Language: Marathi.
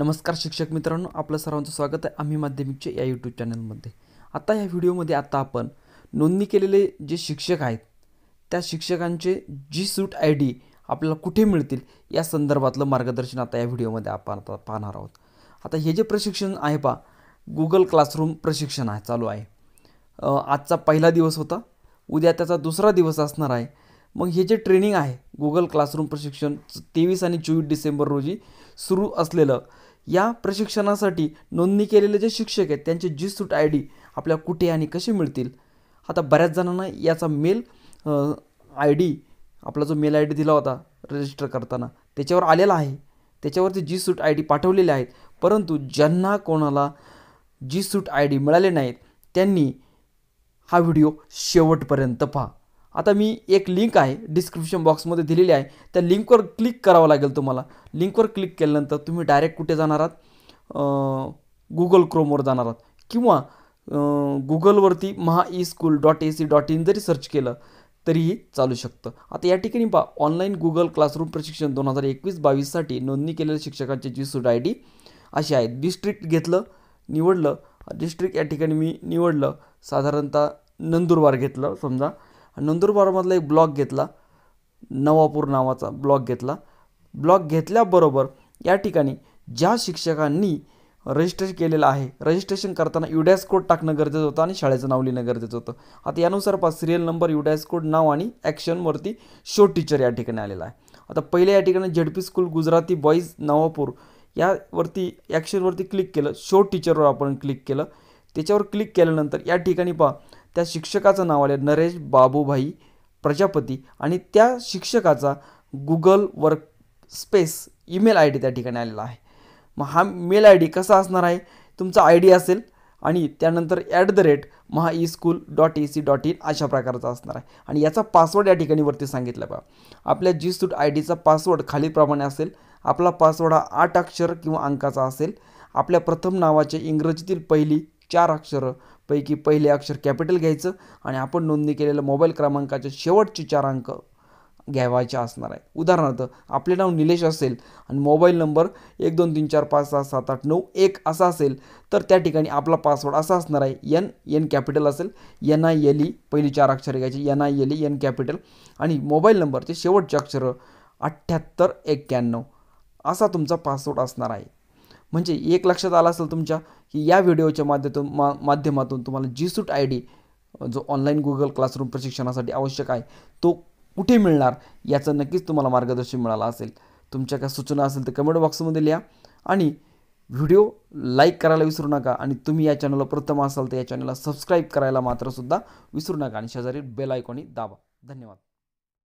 नमस्कार शिक्षक मित्रांनो आपलं सर्वांचं स्वागत आहे आम्ही माध्यमिकच्या या यूट्यूब चॅनलमध्ये आता या व्हिडिओमध्ये आता आपण नोंदणी केलेले जे शिक्षक आहेत त्या शिक्षकांचे जी सूट आय डी आपल्याला कुठे मिळतील या संदर्भातलं मार्गदर्शन आता या व्हिडिओमध्ये आपण आता पाहणार आहोत आता हे जे प्रशिक्षण आहे पा गुगल क्लासरूम प्रशिक्षण आहे चालू आहे आजचा पहिला दिवस होता उद्या त्याचा दुसरा दिवस असणार आहे मग हे जे ट्रेनिंग आहे गुगल क्लासरूम प्रशिक्षण तेवीस आणि चोवीस डिसेंबर रोजी सुरू असलेलं या प्रशिक्षणासाठी नोंदणी केलेले जे शिक्षक आहेत त्यांचे जी सूट आय डी आपल्या कुठे आणि कसे मिळतील आता बऱ्याच जणांना याचा मेल आय डी आपला जो मेल आय डी दिला होता रजिस्टर करताना त्याच्यावर आलेला आहे त्याच्यावरती जी सूट आय डी पाठवलेले आहेत परंतु ज्यांना कोणाला जी सूट आय डी मिळाले नाहीत त्यांनी हा व्हिडिओ शेवटपर्यंत पहा आता मी एक लिंक आहे डिस्क्रिप्शन बॉक्समध्ये दिलेली आहे त्या लिंकवर क्लिक करावं लागेल तुम्हाला लिंकवर क्लिक केल्यानंतर तुम्ही डायरेक्ट कुठे जाणार आहात गुगल क्रोमवर जाणार आहात किंवा गुगलवरती Maha e school dot A C dot in जरी सर्च केलं तरीही चालू शकतं आता या ठिकाणी पहा ऑनलाईन गुगल क्लासरूम प्रशिक्षण दोन हजार एकवीस बावीससाठी नोंदणी केलेल्या शिक्षकांची जी सूट आय डी अशी आहे डिस्ट्रिक्ट घेतलं निवडलं डिस्ट्रिक्ट या ठिकाणी मी निवडलं साधारणतः नंदुरबार घेतलं समजा नंदुरबारमधला एक ब्लॉक घेतला नवापूर नावाचा ब्लॉक घेतला ब्लॉक घेतल्याबरोबर या ठिकाणी ज्या शिक्षकांनी रजिस्ट्रेशन केलेलं आहे रजिस्ट्रेशन करताना युडॅस कोड टाकणं गरजेचं होतं आणि शाळेचं नाव लिहिणं गरजेचं होतं आता यानुसार पा सिरियल नंबर युडॅस कोड नाव आणि ॲक्शनवरती शो टीचर या ठिकाणी आलेला आहे आता पहिले या ठिकाणी ZP school Gujarati boys Navapur यावरती ॲक्शनवरती क्लिक केलं शो टीचरवर आपण क्लिक केलं त्याच्यावर क्लिक केल्यानंतर या ठिकाणी पहा त्या शिक्षकाचं नाव आलं नरेश बाबूभाई प्रजापती आणि त्या शिक्षकाचा Google Workspace email I D त्या ठिकाणी आलेला आहे मग हा मेल आय डी कसा असणार आहे तुमचा आय डी असेल आणि त्यानंतर at the rate Maha e school dot A C dot in अशा प्रकारचा असणार आहे आणि याचा पासवर्ड या ठिकाणी वरती सांगितला बा आपल्या जी सूट आय डीचा पासवर्ड खालीलप्रमाणे असेल आपला पासवर्ड हा आठ अक्षर किंवा अंकाचा असेल आपल्या प्रथम नावाचे इंग्रजीतील पहिली चार अक्षरं पैकी पहिले अक्षर कॅपिटल घ्यायचं आणि आपण नोंदणी केलेल्या मोबाईल क्रमांकाचे शेवटचे चार अंक घ्यावायचे असणार आहे उदाहरणार्थ आपले नाव निलेश असेल आणि मोबाईल नंबर एक दोन तीन चार पाच सहा सात आठ नऊ एक असा असेल तर त्या ठिकाणी आपला पासवर्ड असा असणार आहे एन एन कॅपिटल असेल N I L E e, पहिली चार अक्षरे घ्यायची N I L E e, N capital आणि मोबाईल नंबरचे शेवटचे अक्षरं अठ्ठ्याहत्तर एक्क्याण्णव असा तुमचा पासवर्ड असणार आहे म्हणजे एक लक्षात आला असेल तुमच्या की या व्हिडिओच्या माध्यमातून मा माध्यमातून तुम्हाला जी सूट आय डी जो ऑनलाईन गुगल क्लासरूम प्रशिक्षणासाठी आवश्यक आहे तो कुठे मिळणार याचं नक्कीच तुम्हाला मार्गदर्शन मिळालं असेल तुमच्या काय सूचना असेल तर कमेंट बॉक्समध्ये लिहा आणि व्हिडिओ लाईक करायला विसरू नका आणि तुम्ही या चॅनलला प्रथम असाल तर या चॅनलला सबस्क्राईब करायला मात्रसुद्धा विसरू नका आणि शेजारी बेल दाबा धन्यवाद